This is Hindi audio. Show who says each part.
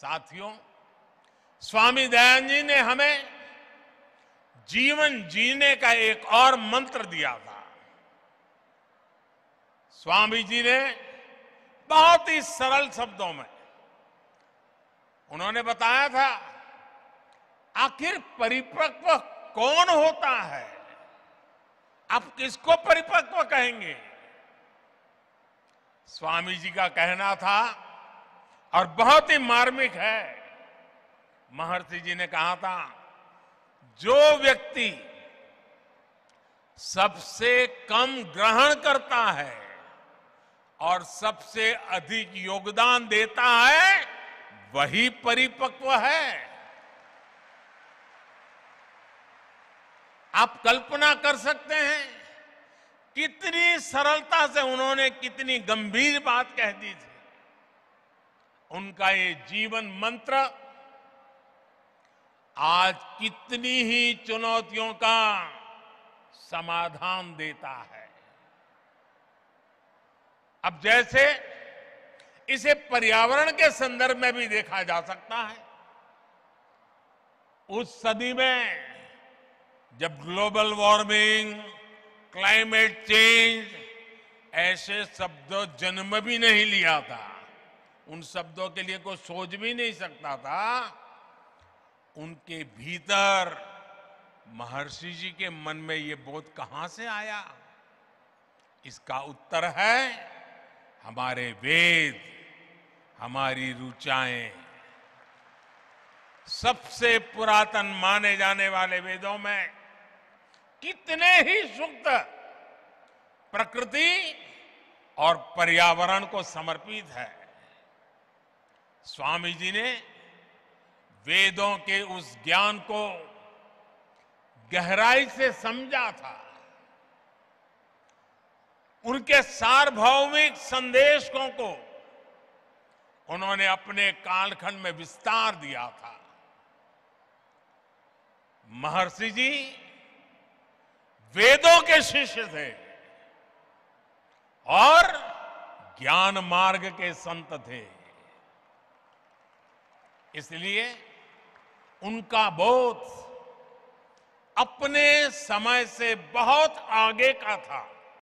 Speaker 1: साथियों स्वामी दयानंद जी ने हमें जीवन जीने का एक और मंत्र दिया था स्वामी जी ने बहुत ही सरल शब्दों में उन्होंने बताया था आखिर परिपक्व कौन होता है आप किसको परिपक्व कहेंगे स्वामी जी का कहना था और बहुत ही मार्मिक है महर्षि जी ने कहा था जो व्यक्ति सबसे कम ग्रहण करता है और सबसे अधिक योगदान देता है वही परिपक्व है आप कल्पना कर सकते हैं कितनी सरलता से उन्होंने कितनी गंभीर बात कह दी थी उनका ये जीवन मंत्र आज कितनी ही चुनौतियों का समाधान देता है अब जैसे इसे पर्यावरण के संदर्भ में भी देखा जा सकता है उस सदी में जब ग्लोबल वार्मिंग क्लाइमेट चेंज ऐसे शब्द जन्म भी नहीं लिया था उन शब्दों के लिए कोई सोच भी नहीं सकता था उनके भीतर महर्षि जी के मन में ये बोध कहां से आया इसका उत्तर है हमारे वेद हमारी रुचाएं सबसे पुरातन माने जाने वाले वेदों में कितने ही सूक्त प्रकृति और पर्यावरण को समर्पित है स्वामी जी ने वेदों के उस ज्ञान को गहराई से समझा था उनके सार्वभौमिक संदेशों को उन्होंने अपने कालखंड में विस्तार दिया था महर्षि जी वेदों के शिष्य थे और ज्ञान मार्ग के संत थे इसलिए उनका बोध अपने समय से बहुत आगे का था